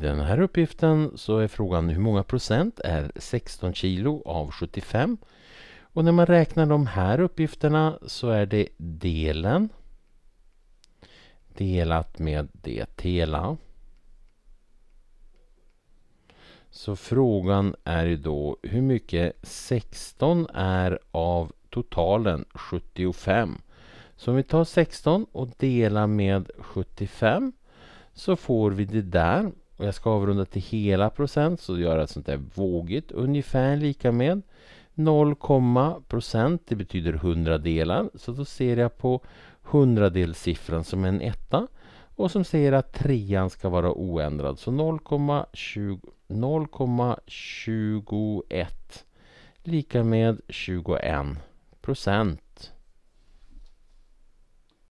den här uppgiften så är frågan hur många procent är 16 kilo av 75? Och när man räknar de här uppgifterna så är det delen delat med det hela. Så frågan är ju då hur mycket 16 är av totalen 75. Så om vi tar 16 och delar med 75 så får vi det där och jag ska avrunda till hela procent så göra ett sånt där vågigt ungefär lika med 0, procent. Det betyder hundradelar. Så då ser jag på hundradelssiffran som en etta och som säger att trean ska vara oändrad. Så 0,21 lika med 21 procent.